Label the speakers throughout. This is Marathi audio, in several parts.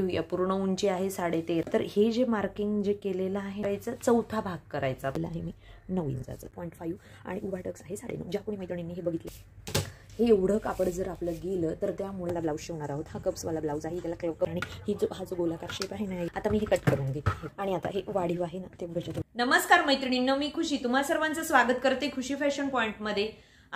Speaker 1: घेऊया पूर्ण उंची आहे तेर तर हे जे मार्किंग जे केलेलं आहे चौथा भाग करायचा आहे मी नऊ इंचाचं पॉईंट फाईव्ह आणि उभा आहे साडेनऊ ज्या कोणी मैत्रिणींनी हे बघितलं हे एवढं कापड जर आपलं गेलं तर त्यामुळे ब्लाऊज शिवणार आहोत हा कप्सवाला ब्लाऊज आहे त्याला क्लब आणि ही जो हा जो गोलाकार शेप आहे ना आता मी हे कट करून घेते आणि आता हे वाढीव आहे ना ते नमस्कार मैत्रिणींना मी खुशी तुम्हा सर्वांचं स्वागत करते खुशी फॅशन पॉईंटमध्ये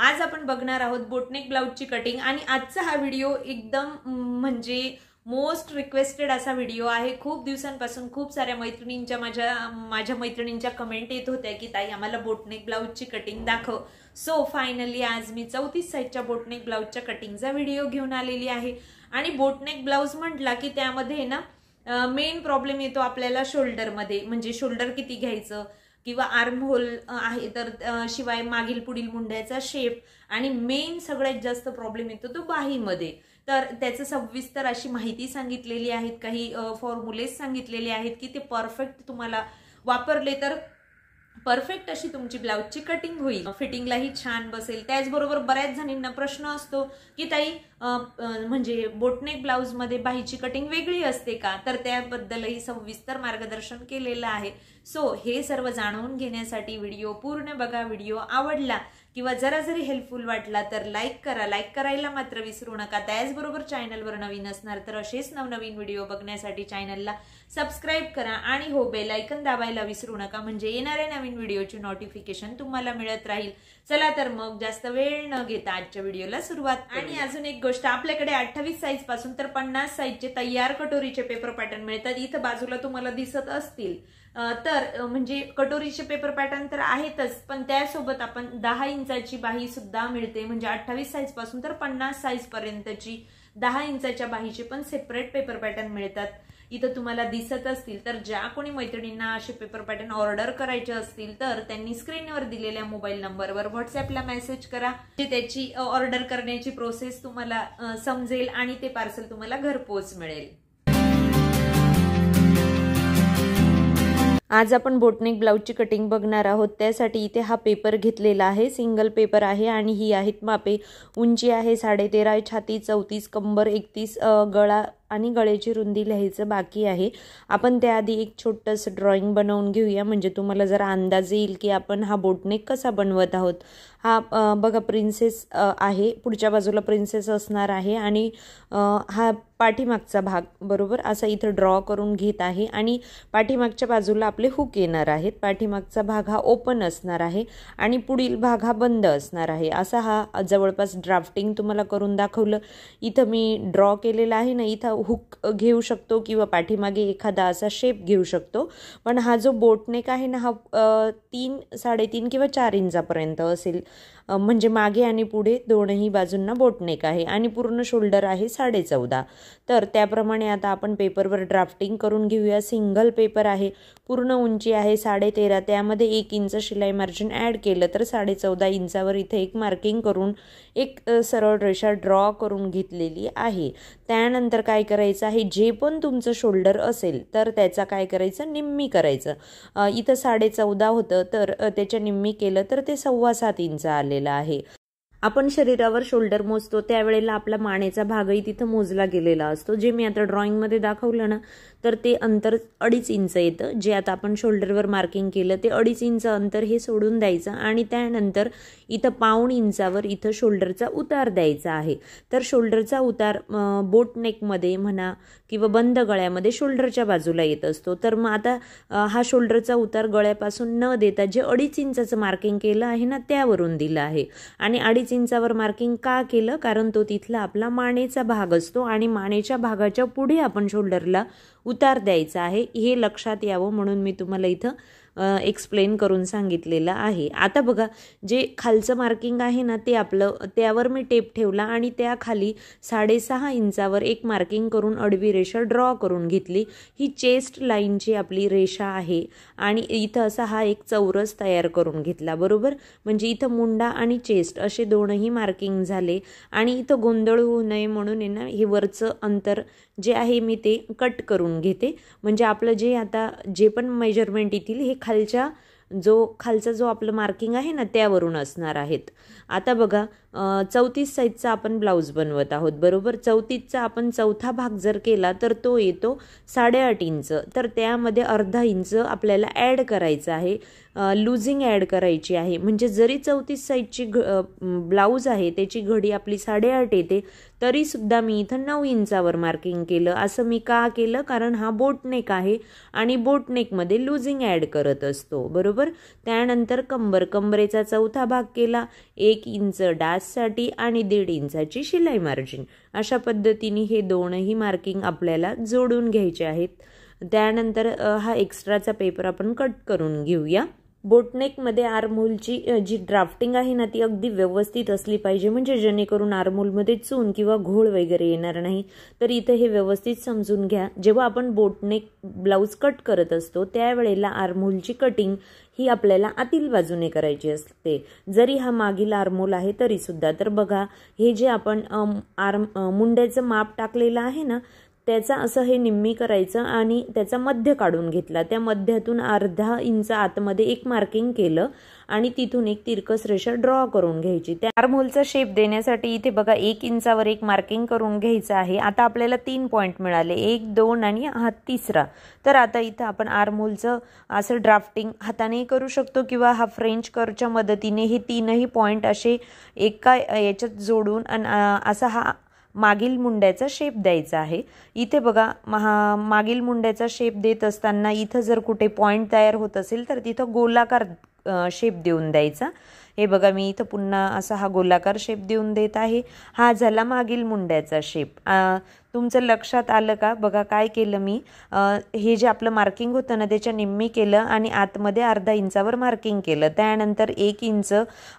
Speaker 1: आज आपण बघणार आहोत बोटनेक ब्लाऊजची कटिंग आणि आजचा हा व्हिडिओ एकदम म्हणजे मोस्ट रिक्वेस्टेड असा व्हिडिओ आहे खूप दिवसांपासून खूप साऱ्या मैत्रिणींच्या माझ्या माझ्या मैत्रिणींच्या कमेंट येत होत्या की ताई आम्हाला बोटनेक ब्लाऊजची कटिंग दाखव सो फायनली आज मी चौतीस साईजच्या बोटनेक ब्लाऊजच्या कटिंगचा व्हिडिओ घेऊन आलेली आहे आणि बोटनेक ब्लाऊज म्हटला की त्यामध्ये ना मेन प्रॉब्लेम येतो आपल्याला शोल्डरमध्ये म्हणजे शोल्डर किती घ्यायचं किंवा आर्म होल आहे तर शिवाय मागील पुढील मुंड्याचा शेप आणि मेन सगळ्यात जास्त प्रॉब्लेम येतो तो बाहीमध्ये तर त्याचं सविस्तर अशी माहिती सांगितलेली आहेत काही फॉर्म्युलेस सांगितलेले आहेत की ते परफेक्ट तुम्हाला वापरले तर परफेक्ट अशी तुमची ब्लाऊजची कटिंग होईल फिटिंगलाही छान बसेल त्याचबरोबर बऱ्याच जणींना प्रश्न असतो की ताई म्हणजे बोटनेक ब्लाऊजमध्ये बाहीची कटिंग वेगळी असते का तर त्याबद्दलही सविस्तर मार्गदर्शन केलेलं आहे सो हे सर्व जाणून घेण्यासाठी व्हिडिओ पूर्ण बघा व्हिडिओ आवडला किंवा जरा जरी हेल्पफुल वाटला तर लाईक करा लाईक करायला मात्र विसरू नका त्याचबरोबर चॅनलवर नवीन असणार तर असेच नवनवीन व्हिडिओ बघण्यासाठी चॅनलला सबस्क्राईब करा आणि हो बेलायकन दाबायला विसरू नका म्हणजे येणाऱ्या नवीन व्हिडिओची नोटिफिकेशन तुम्हाला मिळत राहील चला तर मग जास्त वेळ न घेता आजच्या व्हिडिओला सुरुवात आणि अजून एक गोष्ट आपल्याकडे अठ्ठावीस साईज पासून तर पन्नास साईजचे तयार कटोरीचे पेपर पॅटर्न मिळतात इथं बाजूला तुम्हाला दिसत असतील तर म्हणजे कटोरीचे पेपर पॅटर्न तर आहेतच पण त्यासोबत आपण दहा इंचाची बाही सुद्धा मिळते म्हणजे अठ्ठावीस साईज पासून तर पन्नास साईज पर्यंतची दहा इंचाच्या बाहीचे पण सेपरेट पेपर पॅटर्न मिळतात इथं तुम्हाला दिसत असतील तर ज्या कोणी मैत्रिणींना असे पेपर पॅटर्न ऑर्डर करायचे असतील तर त्यांनी स्क्रीनवर दिलेल्या मोबाईल नंबरवर व्हॉट्सअपला मेसेज करा जे म्हणजे त्याची ऑर्डर करण्याची प्रोसेस तुम्हाला समजेल आणि ते पार्सल तुम्हाला घरपोच मिळेल आज आपण बोटनेक ब्लाऊजची कटिंग बघणार आहोत त्यासाठी इथे हा पेपर घेतलेला आहे सिंगल पेपर आहे आणि ही आहेत मापे उंची आहे साडेतेरा छाती चौतीस कंबर एकतीस गळा आणि गळ्याची रुंदी लिहायचं बाकी आहे आपण त्याआधी एक छोटंसं ड्रॉइंग बनवून घेऊया म्हणजे तुम्हाला जरा अंदाज येईल की आपण हा बोटनेक कसा बनवत आहोत हा बघा प्रिन्सेस आहे पुढच्या बाजूला प्रिन्सेस असणार आहे आणि हा पाठीमागचा भाग बरोबर असा इथं ड्रॉ करून घेत आहे आणि पाठीमागच्या बाजूला आपले हुक येणार आहेत पाठीमागचा भाग हा ओपन असणार आहे आणि पुढील भाग हा बंद असणार आहे असा हा जवळपास ड्राफ्टिंग तुम्हाला करून दाखवलं इथं मी ड्रॉ केलेला आहे ना इथं हुक घेऊ शकतो किंवा पाठीमागे एखादा असा शेप घेऊ शकतो पण हा जो बोटनेक आहे ना हा तीन साडेतीन किंवा चार इंचापर्यंत असेल म्हणजे मागे आणि पुढे दोनही बाजूंना बोटनेक आहे आणि पूर्ण शोल्डर आहे साडे चौदा तर त्याप्रमाणे आता आपण पेपरवर ड्राफ्टिंग करून घेऊया सिंगल पेपर आहे पूर्ण उंची आहे साडे तेरा त्यामध्ये एक इंच शिलाई मार्जिन ॲड केलं तर साडे चौदा इंचावर इथे एक मार्किंग करून एक सरळ रेषा ड्रॉ करून घेतलेली आहे त्यानंतर काय करायचं आहे जे पण तुमचं शोल्डर असेल तर त्याचा काय करायचं निम्मी करायचं इथं साडे चौदा होतं तर त्याच्या निम्मी केलं तर ते सव्वा सात इंच आलेलं आहे आपण शरीरावर शोल्डर मोजतो त्यावेळेला आपला मानेचा भागही तिथं मोजला गेलेला असतो जे मी आता ड्रॉइंगमध्ये दाखवलं ना तर ते अंतर अडीच इंच येतं जे आता आपण शोल्डरवर मार्किंग केलं ते अडीच इंच अंतर हे सोडून द्यायचं आणि त्यानंतर इथं पाऊण इंचावर इथं शोल्डरचा उतार द्यायचा आहे तर शोल्डरचा उतार बोट म्हणा किंवा बंद गळ्यामध्ये शोल्डरच्या बाजूला येत असतो तर मग आता हा शोल्डरचा उतार गळ्यापासून न देता जे अडीच इंचाचं मार्किंग केलं आहे ना त्यावरून दिलं आहे आणि अडीच इंचावर मार्किंग का केलं कारण तो तिथला आपला मानेचा भाग असतो आणि मानेच्या भागाच्या पुढे आपण शोल्डरला उतार द्यायचा आहे हे लक्षात यावं म्हणून मी तुम्हाला इथं एक्सप्लेन करून सांगितलेलं आहे आता बघा जे खालचं मार्किंग आहे ना ते आपलं त्यावर मी टेप ठेवला आणि त्याखाली साडेसहा इंचावर एक मार्किंग करून अडवी रेषा ड्रॉ करून घेतली ही चेस्ट लाईनची आपली रेषा आहे आणि इथं असा हा एक चौरस तयार करून घेतला बरोबर म्हणजे इथं मुंडा आणि चेस्ट असे दोनही मार्किंग झाले आणि इथं गोंधळ होऊ नये म्हणून ना हे वरचं अंतर जे आहे मी ते कट करून घेते म्हणजे आपलं जे आता जे पण मेजरमेंट येतील हे खालच्या जो खालचा जो आपलं मार्किंग आहे ना त्यावरून असणार आहेत आता बघा चौतीस साईजचा आपण ब्लाऊज बनवत आहोत बरोबर चौतीसचा आपण चौथा भाग जर केला तर तो येतो साडेआठ इंच तर त्यामध्ये अर्धा इंच आपल्याला ॲड करायचं आहे लूजिंग ॲड करायची आहे म्हणजे जरी चौतीस साईजची घ ब्लाऊज आहे त्याची घडी आपली साडेआठ येते तरीसुद्धा मी इथं नऊ इंचावर मार्किंग केलं असं मी का केलं कारण हा बोटनेक आहे आणि बोटनेकमध्ये लुझिंग ॲड करत असतो बरोबर त्यानंतर कंबर कंबरेचा चौथा भाग केला एक इंच डाससाठी आणि दीड इंचाची शिलाई मार्जिन अशा पद्धतीने हे दोनही मार्किंग आपल्याला जोडून घ्यायचे आहेत त्यानंतर हा एक्स्ट्राचा पेपर आपण कट करून घेऊया बोटनेकमध्ये आरमोलची जी ड्राफ्टिंग आहे ना ती अगदी व्यवस्थित असली पाहिजे म्हणजे जेणेकरून आरमोलमध्ये चून किंवा घोळ वगैरे येणार नाही तर इथं हे व्यवस्थित समजून घ्या जेव्हा आपण बोटनेक ब्लाऊज कट करत असतो त्यावेळेला आरमोलची कटिंग ही आपल्याला आतील बाजूने करायची असते जरी हा मागील आरमोल आहे तरीसुद्धा तर बघा हे जे आपण आर्म मुंड्याचं माप टाकलेलं आहे ना त्याचा असं हे निम्मी करायचं आणि त्याचा मध्य काढून घेतला त्या मध्यातून अर्धा इंच आतमध्ये एक मार्किंग केलं आणि तिथून एक तिरकस रेषा ड्रॉ करून घ्यायची त्या आर्मोलचा शेप देण्यासाठी इथे बघा एक इंचावर एक मार्किंग करून घ्यायचं आहे आता आपल्याला तीन पॉईंट मिळाले एक दोन आणि हा तिसरा तर आता इथं आपण आर्मोलचं असं ड्राफ्टिंग हाताने करू शकतो किंवा हा फ्रेंच करच्या मदतीने हे तीनही पॉईंट असे एका याच्यात जोडून आणि असा हा मागील मुंड्याचा शेप द्यायचा आहे इथे बघा महा मागील मुंड्याचा शेप देत असताना इथं जर कुठे पॉईंट तयार होत असेल तर तिथं गोलाकार शेप देऊन द्यायचा हे बघा मी इथं पुन्हा असा हा गोलाकार शेप देऊन देत आहे हा झाला मागील मुंड्याचा शेप तुमचं लक्षात आलं का बघा काय केलं मी हे जे आपलं मार्किंग होतं ना त्याच्या निम्मी केलं आणि आतमध्ये अर्धा इंचावर मार्किंग केलं त्यानंतर एक इंच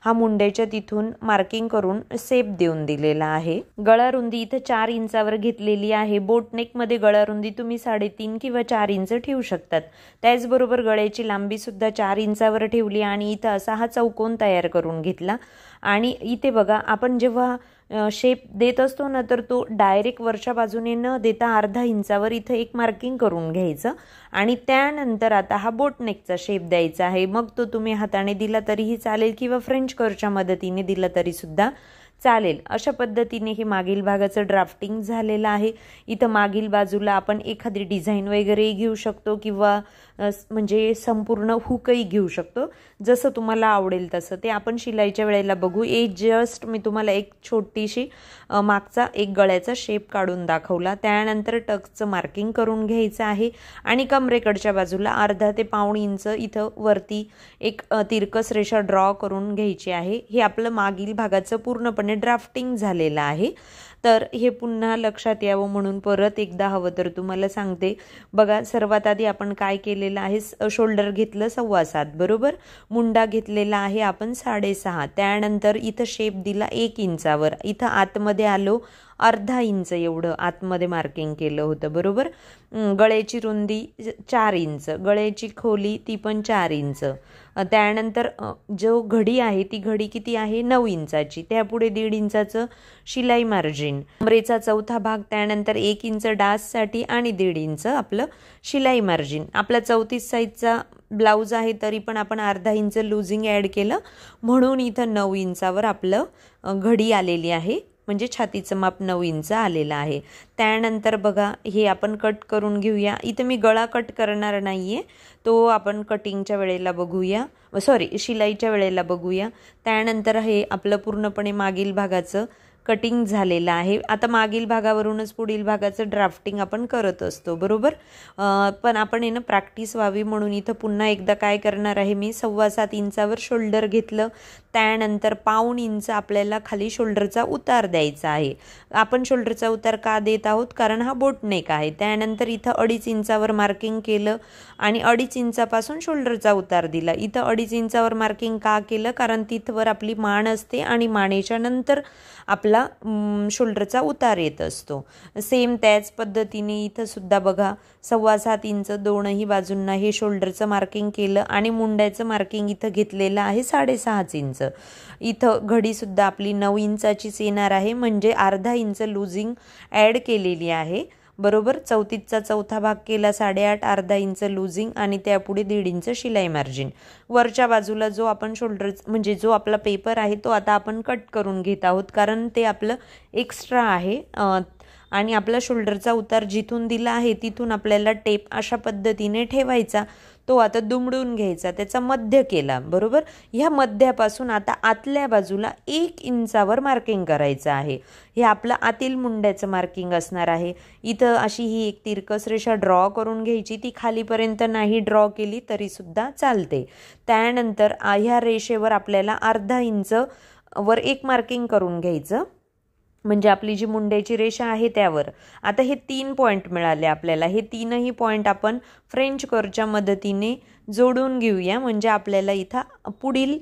Speaker 1: हा मुंड्याच्या तिथून मार्किंग करून सेप देऊन दिलेला आहे गळारुंदी इथं चार इंचावर घेतलेली आहे बोटनेकमध्ये गळारुंदी तुम्ही साडेतीन किंवा चार इंच ठेवू शकतात त्याचबरोबर गळ्याची लांबी सुद्धा चार इंचावर ठेवली आणि इथं असा हा चौकोन तयार करून घेतला आणि इथे बघा आपण जेव्हा शेप देत असतो ना तर तो डायरेक्ट वरच्या बाजूने न देता अर्धा इंचावर इथं एक मार्किंग करून घ्यायचं आणि त्यानंतर आता हा बोटनेकचा शेप द्यायचा आहे मग तो तुम्ही हाताने दिला तरीही चालेल किंवा फ्रेंच करच्या मदतीने दिला तरीसुद्धा चालेल अशा पद्धतीने हे मागील भागाचं ड्राफ्टिंग झालेलं आहे इथं मागील बाजूला आपण एखादी डिझाईन वगैरे घेऊ शकतो किंवा म्हणजे संपूर्ण हुकही घेऊ शकतो जसं तुम्हाला आवडेल तसं ते आपण शिलाईच्या वेळेला बघू ए जस्ट मी तुम्हाला एक छोटीशी मागचा एक गळ्याचा शेप काढून दाखवला त्यानंतर टकचं मार्किंग करून घ्यायचं आहे आणि कमरेकडच्या बाजूला अर्धा ते पाऊण इंच इथं वरती एक तिरकस रेषा ड्रॉ करून घ्यायची आहे हे आपलं मागील भागाचं पूर्णपणे ड्राफ्टिंग झालेलं आहे तर हे पुन्हा लक्षात यावं म्हणून परत एकदा हवं तर तुम्हाला सांगते बघा सर्वात आधी आपण काय केलेलं आहे शोल्डर घेतलं सव्वा सात बरोबर मुंडा घेतलेला आहे आपण साडेसहा त्यानंतर इथं शेप दिला एक इंचावर इथं आतमध्ये आलो अर्धा इंच एवढं आतमध्ये मार्किंग केलं होतं बरोबर गळ्याची रुंदी चार इंच गळ्याची खोली ती पण चार इंच त्यानंतर जो घडी आहे ती घडी किती आहे नऊ इंचाची त्यापुढे दीड इंचाचं शिलाई मार्जिन कमरेचा चौथा भाग त्यानंतर एक इंच डाससाठी आणि दीड इंच आपलं शिलाई मार्जिन आपला चौतीस साईजचा ब्लाऊज आहे तरी पण आपण अर्धा इंच लुझिंग ॲड केलं म्हणून इथं नऊ इंचावर आपलं घडी आलेली आहे म्हणजे छातीचं माप नऊ इंच आलेलं आहे त्यानंतर बघा हे आपण कट करून घेऊया इथं मी गळा कट करणार नाही आहे तो आपण कटिंगच्या वेळेला बघूया सॉरी शिलाईच्या वेळेला बघूया त्यानंतर हे आपलं पूर्णपणे मागील भागाचं कटिंग झालेलं आहे आता मागील भागावरूनच पुढील भागाचं ड्राफ्टिंग आपण करत असतो बरोबर पण आपण आहे ना प्रॅक्टिस व्हावी म्हणून इथं पुन्हा एकदा काय करणार आहे मी सव्वा सात इंचावर शोल्डर घेतलं त्यानंतर पाऊण इंच आपल्याला खाली शोल्डरचा उतार द्यायचा आहे आपण शोल्डरचा उतार का देत आहोत कारण हा बोटनेक आहे त्यानंतर इथं अडीच इंचावर मार्किंग केलं आणि अडीच इंचापासून शोल्डरचा उतार दिला इथं अडीच इंचावर मार्किंग का केलं कारण तिथवर आपली मान असते आणि मानेच्या नंतर आपला शोल्डरचा उतार येत असतो सेम त्याच पद्धतीने इथंसुद्धा बघा सव्वा सात इंच दोनही बाजूंना हे शोल्डरचं मार्किंग केलं आणि मुंड्याचं मार्किंग इथं घेतलेलं आहे साडेसहाच इंच इथं घडीसुद्धा आपली नऊ इंचाचीच येणार आहे म्हणजे अर्धा इंच लूजिंग ॲड केलेली आहे बरोबर चौतीसचा चौथा भाग केला साडेआठ अर्धा इंच लूजिंग आणि त्यापुढे दीड इंच शिलाई मार्जिन वरच्या बाजूला जो आपण शोल्डर म्हणजे जो आपला पेपर आहे तो आता आपण कट करून घेत आहोत कारण ते आपलं एक्स्ट्रा आहे आणि आपला शोल्डरचा उतार जिथून दिला आहे तिथून आपल्याला टेप अशा पद्धतीने ठेवायचा तो आता दुमडून घ्यायचा त्याचा मध्य केला बरोबर ह्या मध्यापासून आता आतल्या बाजूला एक इंचावर मार्किंग करायचं आहे हे आपलं आतील मुंड्याचं मार्किंग असणार आहे इथं अशी ही एक तिरकस रेषा ड्रॉ करून घ्यायची ती खालीपर्यंत नाही ड्रॉ केली तरीसुद्धा चालते त्यानंतर ह्या रेषेवर आपल्याला अर्धा इंच वर एक मार्किंग करून घ्यायचं म्हणजे आपली जी मुंड्याची रेषा आहे त्यावर आता हे तीन पॉईंट मिळाले आपल्याला हे तीनही पॉईंट आपण फ्रेंच कर्वच्या मदतीने जोडून घेऊया म्हणजे आपल्याला इथं पुढील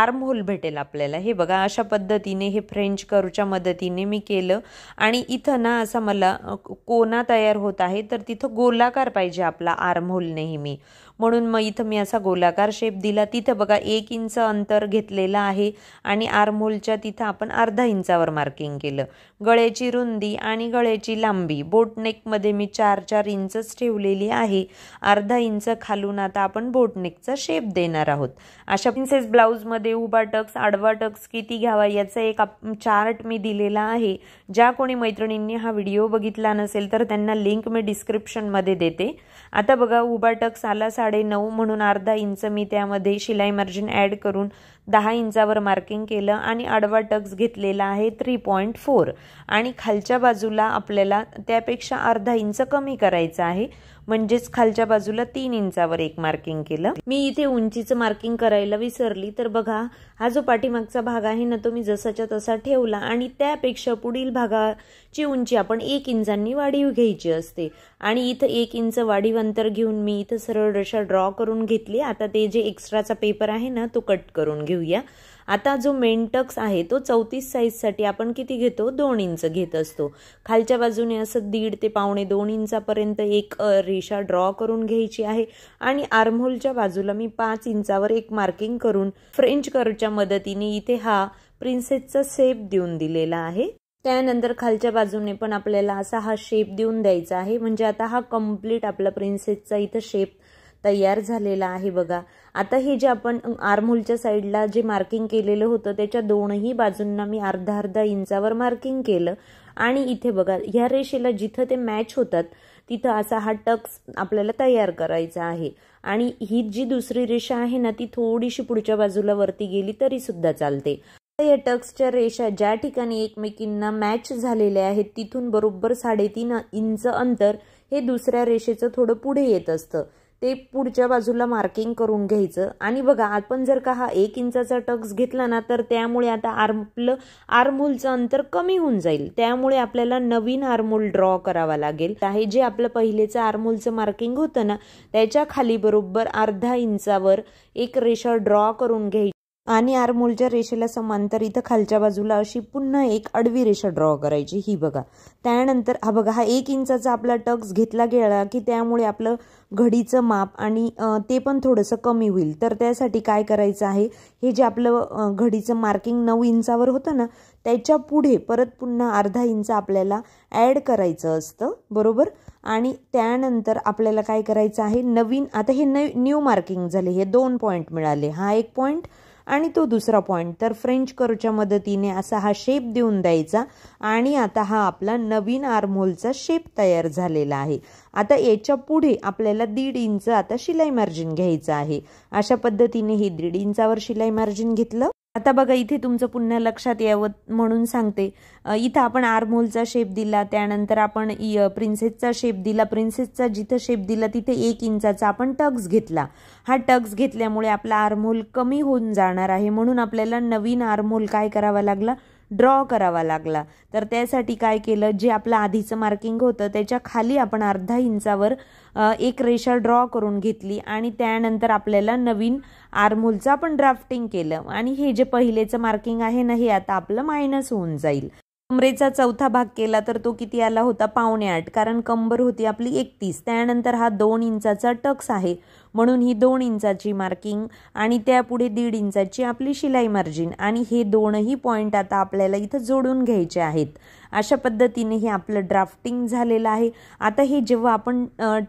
Speaker 1: आर्महोल भेटेल आपल्याला हे बघा अशा पद्धतीने हे फ्रेंच करूच्या मदतीने मी केलं आणि इथं ना असं मला कोना तयार होत आहे तर तिथं गोलाकार पाहिजे आपला होल नेहमी म्हणून मग इथं मी असा गोलाकार शेप दिला तिथं बघा एक इंच अंतर घेतलेलं आहे आणि होलच्या तिथं आपण अर्धा इंचावर मार्किंग केलं गळ्याची रुंदी आणि गळ्याची लांबी बोटनेकमध्ये मी चार चार इंचच ठेवलेली आहे अर्धा इंच खालून आता आपण बोटनेकचा शेप देणार आहोत अशा प्रिन्सेस ब्लाऊजमध्ये उभा टक्स आडवा टक्स किती घ्यावा याचा एक चार्ट मी दिलेला आहे ज्या कोणी मैत्रिणींनी हा व्हिडिओ बघितला नसेल तर त्यांना लिंक मी डिस्क्रिप्शनमध्ये देते आता बघा उभा टक्स आला नऊ म्हणून अर्धा इंच मी त्यामध्ये शिलाई मार्जिन ॲड करून दहा इंचावर मार्किंग केलं आणि आडवा टक्स घेतलेला आहे थ्री पॉईंट फोर आणि खालच्या बाजूला आपल्याला त्यापेक्षा अर्धा इंच कमी करायचं आहे म्हणजेच खालच्या बाजूला तीन इंचावर एक मार्किंग केलं मी इथे उंचीचं मार्किंग करायला विसरली तर बघा हा जो पाठीमागचा भाग आहे ना तो मी जसाच्या तसा ठेवला आणि त्यापेक्षा पुढील भागाची उंची आपण एक इंचांनी वाढीव घ्यायची असते आणि इथं एक इंच वाढीव अंतर घेऊन मी इथं सरळ रेषा ड्रॉ करून घेतली आता ते जे एक्स्ट्राचा पेपर आहे ना तो कट करून घेऊया आता जो मेंटक्स आहे तो चौतीस साईजसाठी आपण किती घेतो दोन इंच घेत असतो खालच्या बाजूने असं दीड ते पावणे दोन इंचापर्यंत एक रेषा ड्रॉ करून घ्यायची आहे आणि आर्मोलच्या बाजूला मी पाच इंचावर एक मार्किंग करून फ्रेंच कर्वच्या मदतीने इथे हा प्रिन्सेसचा शेप देऊन दिलेला आहे त्यानंतर खालच्या बाजूने पण आपल्याला असा हा शेप देऊन द्यायचा आहे म्हणजे आता हा कम्प्लीट आपला प्रिन्सेसचा इथं शेप तयार झालेला आहे बघा आता हे जे आपण आरमोलच्या साईडला जे मार्किंग केलेलं होतं त्याच्या दोनही बाजूंना मी अर्धा अर्धा इंचावर मार्किंग केलं आणि इथे बघा ह्या रेषेला जिथं ते मॅच होतात तिथं असा हा टक्स आपल्याला तयार करायचा आहे आणि ही जी दुसरी रेषा आहे ना ती थोडीशी पुढच्या बाजूला वरती गेली तरी सुद्धा चालते या टक्सच्या रेषा ज्या ठिकाणी एकमेकींना मॅच झालेल्या आहेत तिथून बरोबर साडेतीन इंच अंतर हे दुसऱ्या रेषेचं थोडं पुढे येत असतं ते पुढच्या बाजूला मार्किंग करून घ्यायचं आणि बघा आपण जर का हा एक इंचाचा टक्स घेतला ना तर त्यामुळे आता आपलं आर्मोलचं अंतर कमी होऊन जाईल त्यामुळे आपल्याला नवीन आर्मोल ड्रॉ करावा लागेल आहे जे आपलं पहिलेचं आर्मोलचं मार्किंग होतं ना त्याच्या खाली बरोबर अर्धा इंचावर एक रेषा ड्रॉ करून घ्यायची आणि आरमोलच्या रेषेला समांतर इथं खालच्या बाजूला अशी पुन्हा एक आडवी रेषा ड्रॉ करायची ही बघा त्यानंतर हा बघा हा एक इंचाचा आपला टक्स घेतला गेला की त्यामुळे आपलं घडीचं माप आणि ते पण थोडंसं कमी होईल तर त्यासाठी काय करायचं आहे हे जे आपलं घडीचं मार्किंग नऊ इंचावर होतं ना त्याच्या पुढे परत पुन्हा अर्धा इंच आपल्याला ॲड करायचं असतं बरोबर आणि त्यानंतर आपल्याला काय करायचं आहे नवीन आता हे न्यू मार्किंग झाले हे दोन पॉईंट मिळाले हा एक पॉईंट आणि तो दुसरा पॉइंट तर फ्रेंच करच्या मदतीने असा हा शेप देऊन द्यायचा आणि आता हा आपला नवीन आर्मोलचा शेप तयार झालेला आहे आता याच्या पुढे आपल्याला दीड इंच आता शिलाई मार्जिन घ्यायचं आहे अशा पद्धतीने हे दीड इंचावर शिलाई मार्जिन घेतलं आता बघा इथे तुमचं पुन्हा लक्षात यावं म्हणून सांगते इथं आपण आर्मोलचा शेप दिला त्यानंतर आपण प्रिन्सेसचा शेप दिला प्रिन्सेसचा जिथं शेप दिला तिथे एक इंचाचा आपण टक्स घेतला हा टक्स घेतल्यामुळे आपला आर्मोल कमी होऊन जाणार आहे म्हणून आपल्याला नवीन आर्मोल काय करावा लागला ड्रॉ करावा लागला तर त्यासाठी काय केलं जे आपलं आधीचं मार्किंग होतं त्याच्या खाली आपण अर्धा इंचावर एक रेषा ड्रॉ करून घेतली आणि त्यानंतर आपल्याला नवीन आर्मोलचं आपण ड्राफ्टिंग केलं आणि हे जे पहिलेचं मार्किंग आहे ना हे आता आपलं मायनस होऊन जाईल कमरेचा चौथा भाग केला तर तो किती आला होता पावणे आठ कारण कंबर होती आपली एकतीस त्यानंतर हा दोन इंचाचा टक्स आहे म्हणून ही दोन इंचाची मार्किंग आणि त्यापुढे दीड इंचाची आपली शिलाई मार्जिन आणि हे दोनही पॉईंट आता आपल्याला इथं जोडून घ्यायचे आहेत अशा पद्धतीने हे आपलं ड्राफ्टिंग झालेलं आहे आता हे जेव्हा आपण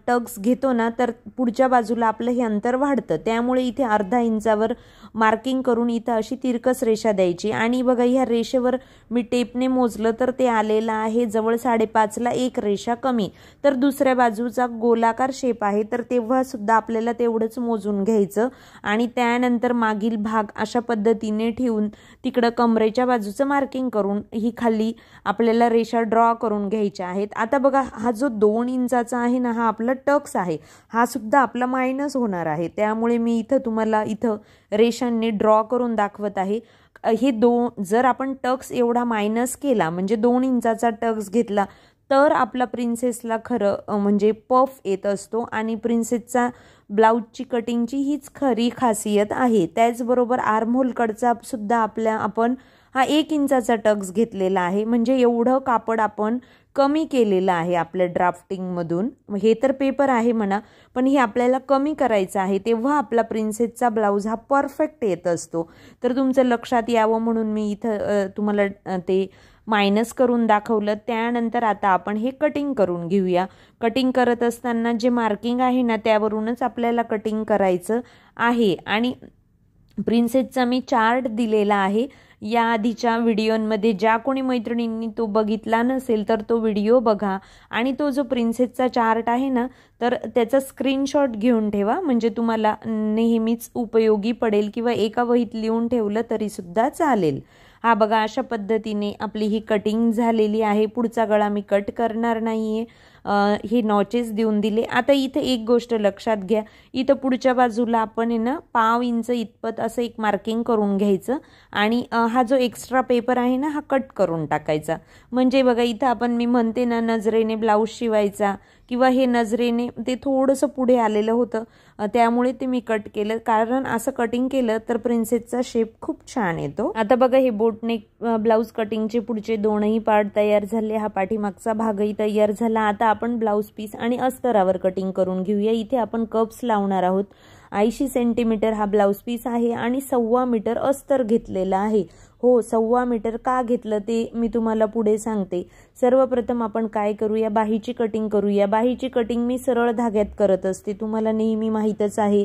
Speaker 1: टग्स घेतो ना तर पुढच्या बाजूला आपलं हे अंतर वाढतं त्यामुळे इथे अर्धा इंचावर मार्किंग करून इथं अशी तिरकस रेषा द्यायची आणि बघा ह्या रेषेवर मी टेपने मोजलं तर ते आलेलं आहे जवळ साडेपाचला एक रेषा कमी तर दुसऱ्या बाजूचा गोलाकार शेप आहे तर तेव्हा सुद्धा आपल्याला तेवढंच मोजून घ्यायचं आणि त्यानंतर मागील भाग अशा पद्धतीने ठेवून तिकडं कमरेच्या बाजूचं मार्किंग करून ही खाली आपल्याला आपल्याला रेषा ड्रॉ करून घ्यायच्या आहेत आता बघा हा जो दोन इंचाचा आहे ना हा आपला टक्स आहे हा सुद्धा आपला मायनस होणार आहे त्यामुळे मी इथं तुम्हाला इथं रेषांनी ड्रॉ करून दाखवत आहे हे दो जर आपण टक्स एवढा मायनस केला म्हणजे दोन इंचाचा टक्स घेतला तर आपला प्रिन्सेसला खरं म्हणजे पफ येत असतो आणि प्रिन्सेसचा ब्लाऊजची कटिंगची हीच खरी खासियत आहे त्याचबरोबर आर्मोलकडचा सुद्धा आपल्या आपण हा एक इंचाचा टक्स घेतलेला आहे म्हणजे एवढं कापड आपण कमी केलेलं आहे आपल्या ड्राफ्टिंगमधून हे तर पेपर आहे म्हणा पण हे आपल्याला कमी करायचं आहे तेव्हा आपला प्रिन्सेसचा ब्लाऊज हा परफेक्ट येत असतो तर तुमचं लक्षात यावं म्हणून मी इथं तुम्हाला ते मायनस करून दाखवलं त्यानंतर आता आपण हे कटिंग करून घेऊया कटिंग करत असताना जे मार्किंग आहे ना त्यावरूनच आपल्याला कटिंग करायचं आहे आणि प्रिन्सेसचा मी चार्ट दिलेला आहे या आधीच्या व्हिडिओमध्ये ज्या कोणी मैत्रिणींनी तो बघितला नसेल तर तो व्हिडिओ बघा आणि तो जो प्रिन्सेसचा चार्ट आहे ना तर त्याचा स्क्रीनशॉट घेऊन ठेवा म्हणजे तुम्हाला नेहमीच उपयोगी पडेल किंवा एका वहीत लिहून ठेवलं तरीसुद्धा चालेल हा बघा अशा पद्धतीने आपली ही कटिंग झालेली आहे पुढचा गळा मी कट करणार नाही आहे हे नॉचेस देऊन दिले आता इथे एक गोष्ट लक्षात घ्या इथं पुढच्या बाजूला आपण आहे ना पाव इंच इतपत असं एक मार्किंग करून घ्यायचं आणि हा जो एक्स्ट्रा पेपर आहे ना हा कट करून टाकायचा म्हणजे बघा इथं आपण मी म्हणते ना नजरेने ब्लाऊज शिवायचा किंवा हे नजरेने ते थोडंसं पुढे आलेलं होतं त्यामुळे ते मी कट केलं कारण असं कटिंग केलं तर प्रिन्सेसचा शेप खूप छान येतो आता बघा हे बोटनेक ब्लाऊज कटिंगचे पुढचे दोनही पार्ट तयार झाले हा पाठीमागचा भागही तयार झाला आता आपण ब्लाऊज पीस आणि अस्तरावर कटिंग करून घेऊया इथे आपण कप्स लावणार आहोत ऐंशी सेंटीमीटर हा ब्लाऊज पीस आहे आणि सव्वा मीटर अस्तर घेतलेला आहे हो सव्वा मीटर का घेतलं ते मी तुम्हाला पुढे सांगते सर्वप्रथम आपण काय करूया बाहीची कटिंग करूया बाहीची कटिंग मी सरळ धाग्यात करत असते तुम्हाला नेहमी माहीतच आहे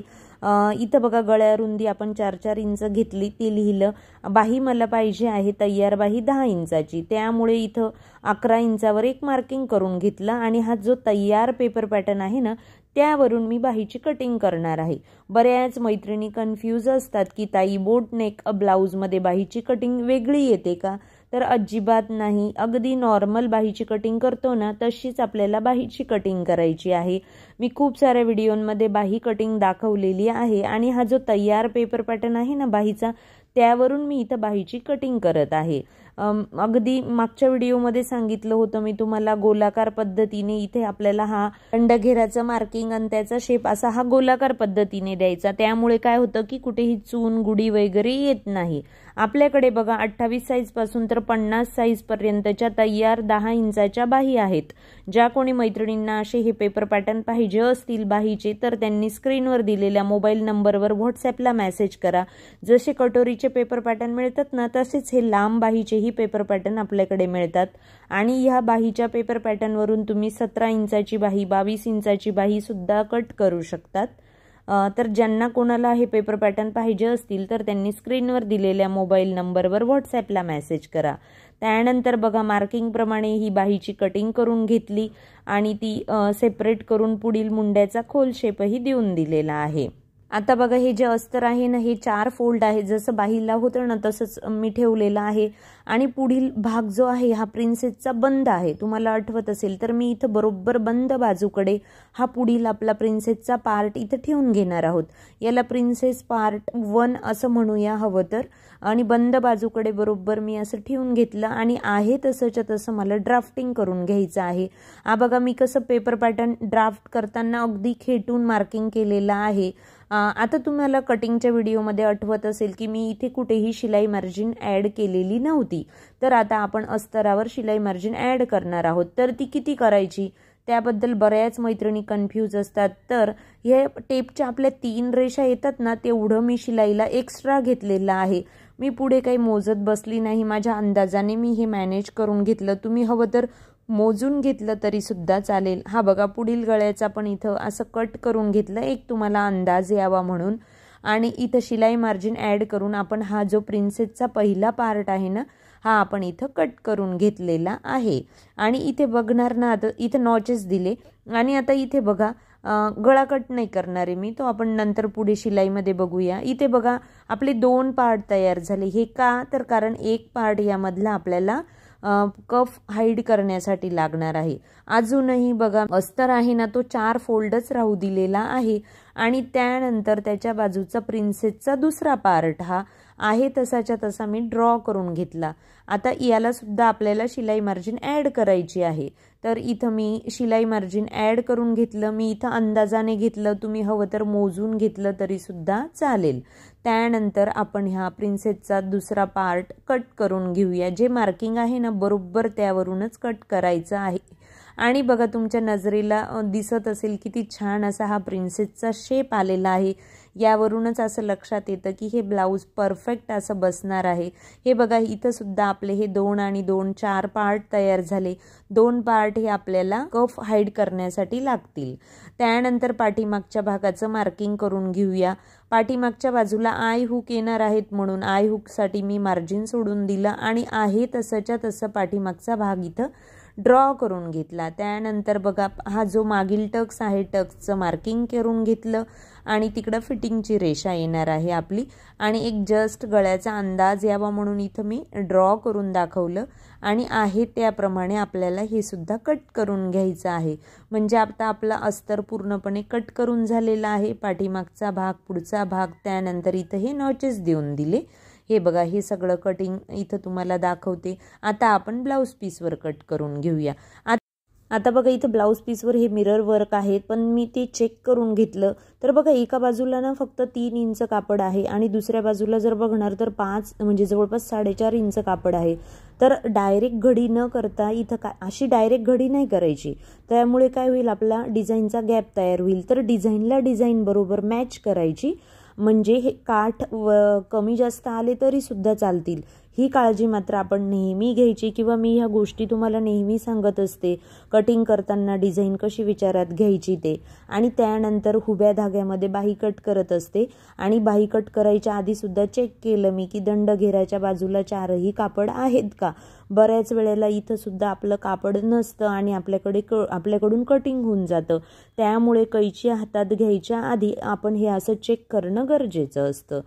Speaker 1: इथं बघा गळ्या रुंदी आपण चार चार इंच घेतली ती लिहिलं बाही मला पाहिजे आहे तयार बाही दहा इंचाची त्यामुळे इथं अकरा इंचावर एक मार्किंग करून घेतलं आणि हा जो तयार पेपर पॅटर्न आहे ना त्यावरून मी बाहीची कटिंग करणार आहे बऱ्याच मैत्रिणी कन्फ्यूज असतात की ताई बोट नेक ब्लाऊजमध्ये बाहीची कटिंग वेगळी येते का तर अजिबात नाही अगदी नॉर्मल बाहीची कटिंग करतो ना तशीच आपल्याला बाहीची कटिंग करायची आहे मी खूप साऱ्या व्हिडिओंमध्ये बाही कटिंग दाखवलेली आहे आणि हा जो तयार पेपर पॅटर्न आहे ना बाहीचा त्यावरून मी इथं बाहीची कटिंग करत आहे अगदी मागच्या व्हिडिओमध्ये सांगितलं होतं मी तुम्हाला गोलाकार पद्धतीने इथे आपल्याला हा अंडघेराचं मार्किंग आणि त्याचा शेप असा हा गोलाकार पद्धतीने द्यायचा त्यामुळे काय होतं की कुठेही चून गुडी वगैरे येत नाही आपल्याकडे बघा अठ्ठावीस साईजपासून तर पन्नास साईजपर्यंतच्या तयार दहा इंचाच्या बाही आहेत ज्या कोणी मैत्रिणींना असे हे पेपर पॅटर्न पाहिजे असतील बाहीचे तर त्यांनी स्क्रीनवर दिलेल्या मोबाईल नंबरवर व्हॉट्सॲपला मेसेज करा जसे कटोरीचे पेपर पॅटर्न मिळतात ना तसेच हे लांब बाहीचेही पेपर पॅटर्न आपल्याकडे मिळतात आणि ह्या बाहीच्या पेपर पॅटर्नवरून तुम्ही सतरा इंचाची बाही बावीस इंचाची बाहीसुद्धा कट करू शकतात तर ज्यांना कोणाला हे पेपर पॅटर्न पाहिजे असतील तर त्यांनी स्क्रीनवर दिलेल्या मोबाईल नंबरवर व्हॉट्सॲपला मेसेज करा त्यानंतर बघा मार्किंगप्रमाणे ही बाहीची कटिंग करून घेतली आणि ती सेपरेट करून पुढील मुंड्याचा खोल शेपही देऊन दिलेला आहे आता बघा हे जे अस्तर आहे ना हे चार फोल्ड आहे जसं बाहीला होतं ना तसंच मी ठेवलेलं आहे आणि पुढील भाग जो आहे हा प्रिन्सेसचा बंद आहे तुम्हाला आठवत असेल तर मी इथं बरोबर बंद बाजूकडे हा पुढील आपला प्रिन्सेसचा पार्ट इथं ठेवून घेणार आहोत याला प्रिन्सेस पार्ट वन असं म्हणूया हवं तर आणि बंद बाजूकडे बरोबर मी असं ठेवून घेतलं आणि आहे तसंच्या तसं मला ड्राफ्टिंग करून घ्यायचं आहे हा बघा मी कसं पेपर पॅटर्न ड्राफ्ट करताना अगदी खेटून मार्किंग केलेलं आहे आता तुम्हाला कटिंगच्या व्हिडिओमध्ये आठवत असेल की मी इथे कुठेही शिलाई मार्जिन ॲड केलेली नव्हती तर आता आपण अस्तरावर शिलाई मार्जिन ॲड करणार आहोत तर ती किती करायची त्याबद्दल बऱ्याच मैत्रिणी कन्फ्यूज असतात तर हे टेपच्या आपल्या तीन रेषा येतात ना तेवढं मी शिलाईला एक्स्ट्रा घेतलेलं आहे मी पुढे काही मोजत बसली नाही माझ्या अंदाजाने मी हे मॅनेज करून घेतलं तुम्ही हवं तर मोजून घेतलं तरी सुद्धा चालेल हा बघा पुढील गळ्याचा पण इथं असं कट करून घेतलं एक तुम्हाला अंदाज यावा म्हणून आणि इथं शिलाई मार्जिन ॲड करून आपण हा जो प्रिन्सेसचा पहिला पार्ट आहे ना हा आपण इथं कट करून घेतलेला आहे आणि इथे बघणार ना आता इथं नॉचेस दिले आणि आता इथे बघा गळा कट नाही करणार आहे मी तो आपण नंतर पुढे शिलाईमध्ये बघूया इथे बघा आपले दोन पार्ट तयार झाले हे का तर कारण एक पार्ट यामधला आपल्याला कफ हाईड करण्यासाठी लागणार आहे अजूनही बघा अस्तर आहे ना तो चार फोल्डच राहू दिलेला आहे आणि त्यानंतर त्याच्या बाजूचा प्रिन्सेसचा दुसरा पार्ट हा आहे तसाच्या तसा मी ड्रॉ करून घेतला आता याला सुद्धा आपल्याला शिलाई मार्जिन ॲड करायची आहे तर इथं मी शिलाई मार्जिन ॲड करून घेतलं मी इथं अंदाजाने घेतलं तुम्ही हवं तर मोजून घेतलं तरीसुद्धा चालेल त्यानंतर आपण ह्या प्रिन्सेसचा दुसरा पार्ट कट करून घेऊया जे मार्किंग आहे ना बरोबर त्यावरूनच कट करायचं आहे आणि बघा तुमच्या नजरेला दिसत असेल किती छान असा हा प्रिन्सेसचा शेप आलेला आहे यावरूनच असं लक्षात येतं की हे ब्लाऊज परफेक्ट असं बसणार आहे हे बघा इथं सुद्धा आपले हे दोन आणि दोन चार पार्ट तयार झाले दोन पार्ट हे आपल्याला कफ हाईड करण्यासाठी लागतील त्यानंतर पाठीमागच्या भागाचं मार्किंग करून घेऊया पाठीमागच्या बाजूला आय हुक येणार आहेत म्हणून आय हुकसाठी मी मार्जिन सोडून दिलं आणि आहे तसंच्या तसं पाठीमागचा भाग इथं ड्रॉ करून घेतला त्यानंतर बघा हा जो मागील टक्स आहे टक्सचं मार्किंग करून घेतलं आणि तिकडं फिटिंगची रेषा येणार आहे आपली आणि एक जस्ट गळ्याचा अंदाज यावा म्हणून इथं मी ड्रॉ करून दाखवलं आणि आहे त्याप्रमाणे आपल्याला हे सुद्धा कट करून घ्यायचं आहे म्हणजे आता आपला अस्तर पूर्णपणे कट करून झालेला आहे पाठीमागचा भाग पुढचा भाग त्यानंतर इथं हे नॉचेस देऊन दिले हे बघा हे सगळं कटिंग इथं तुम्हाला दाखवते आता आपण ब्लाऊज पीसवर कट करून घेऊया आता बघा इथं ब्लाऊज पीसवर हे मिरर वर्क आहे पण मी ते चेक करून घेतलं तर बघा एका बाजूला ना फक्त तीन इंच कापड आहे आणि दुसऱ्या बाजूला जर बघणार तर पाच म्हणजे जवळपास साडेचार इंच कापड आहे तर डायरेक्ट घडी न करता इथं का अशी डायरेक्ट घडी नाही करायची त्यामुळे काय होईल आपला डिझाईनचा गॅप तयार होईल तर डिझाईनला डिझाईन बरोबर मॅच करायची म्हणजे हे काठ कमी जास्त आले तरी सुद्धा चालतील ही काळजी मात्र आपण नेहमी घ्यायची किंवा मी ह्या गोष्टी तुम्हाला नेहमी सांगत असते कटिंग करताना डिझाईन कशी विचारात घ्यायची ते आणि त्यानंतर हुब्या धाग्यामध्ये बाही कट करत असते आणि बाही कट करायच्या आधीसुद्धा चेक केलं मी की दंड घेराच्या बाजूला चारही कापड आहेत का बऱ्याच वेळेला इथंसुद्धा आपलं कापड नसतं आणि आपल्याकडे क आपल्याकडून कटिंग होऊन जातं त्यामुळे कैची हातात घ्यायच्या आधी आपण हे असं चेक करणं गरजेचं असतं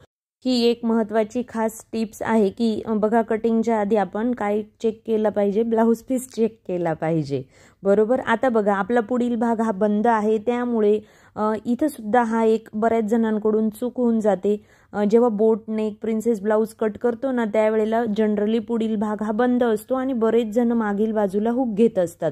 Speaker 1: ही एक महत्त्वाची खास टिप्स आहे की बघा कटिंगच्या आधी आपण काय चेक केला पाहिजे ब्लाऊज पीस चेक केला पाहिजे बरोबर आता बघा आपला पुढील भाग हा बंद आहे त्यामुळे सुद्धा हा एक बऱ्याच जणांकडून चूक होऊन जाते जेव्हा boat neck princess blouse cut करतो ना त्यावेळेला जनरली पुढील भाग हा बंद असतो आणि बरेच जण मागील बाजूला हुक घेत असतात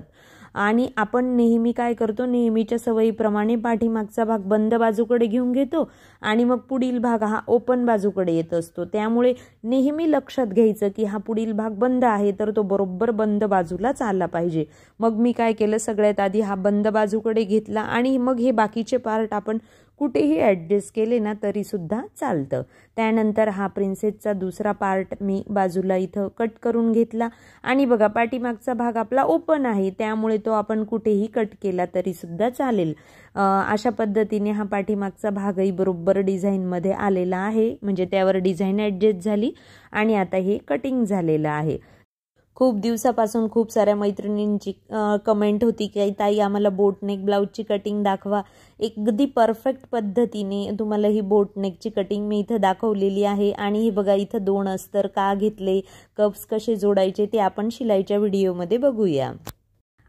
Speaker 1: आणि आपण नेहमी काय करतो नेहमीच्या सवयीप्रमाणे पाठीमागचा भाग बंद बाजूकडे घेऊन घेतो आणि मग पुढील भाग हा ओपन बाजूकडे येत असतो त्यामुळे नेहमी लक्षात घ्यायचं की हा पुढील भाग बंद आहे तर तो बरोबर बंद बाजूलाच आला पाहिजे मग मी काय केलं सगळ्यात आधी हा बंद बाजूकडे घेतला आणि मग हे बाकीचे पार्ट आपण कुठेही ॲडजस्ट केले ना तरीसुद्धा चालतं त्यानंतर हा प्रिन्सेसचा दुसरा पार्ट मी बाजूला इथं कट करून घेतला आणि बघा पाठीमागचा भाग आपला ओपन आहे त्यामुळे तो आपण कुठेही कट केला तरीसुद्धा चालेल अशा पद्धतीने हा पाठीमागचा भागही बरोबर डिझाईनमध्ये आलेला आहे म्हणजे त्यावर डिझाईन ॲडजस्ट झाली आणि आता हे कटिंग झालेलं आहे खूप दिवसापासून खूप साऱ्या मैत्रिणींची कमेंट होती की ताई आम्हाला बोटनेक ब्लाऊजची कटिंग दाखवा अगदी परफेक्ट पद्धतीने तुम्हाला ही बोटनेकची कटिंग मी इथं दाखवलेली आहे आणि हे बघा इथं दोन अस्तर का घेतले कप्स कसे जोडायचे ते आपण शिलाईच्या व्हिडिओमध्ये बघूया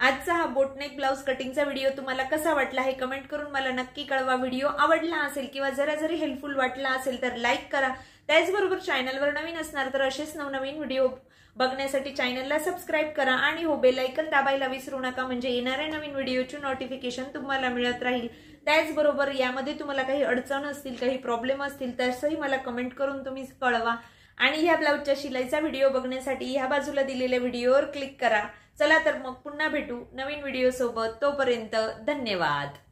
Speaker 1: आजचा हा बोटनेक ब्लाऊज कटिंगचा व्हिडिओ तुम्हाला कसा वाटला हे कमेंट करून मला नक्की कळवा व्हिडिओ आवडला असेल किंवा जरा जरी हेल्पफुल वाटला असेल तर लाईक करा त्याचबरोबर चॅनलवर नवीन असणार तर असेच नवनवीन व्हिडिओ बघण्यासाठी चॅनलला सबस्क्राईब करा आणि हो बेलायकन दाबायला विसरू नका म्हणजे येणाऱ्या नवीन व्हिडिओची नोटिफिकेशन तुम्हाला मिळत राहील त्याचबरोबर यामध्ये तुम्हाला काही अडचण असतील काही प्रॉब्लेम असतील तसंही मला कमेंट करून तुम्ही कळवा आणि ह्या ब्लाऊजच्या शिलाईचा व्हिडिओ बघण्यासाठी ह्या बाजूला दिलेल्या व्हिडिओवर क्लिक करा चला तर मग पुन्हा भेटू नवीन व्हिडिओसोबत तोपर्यंत धन्यवाद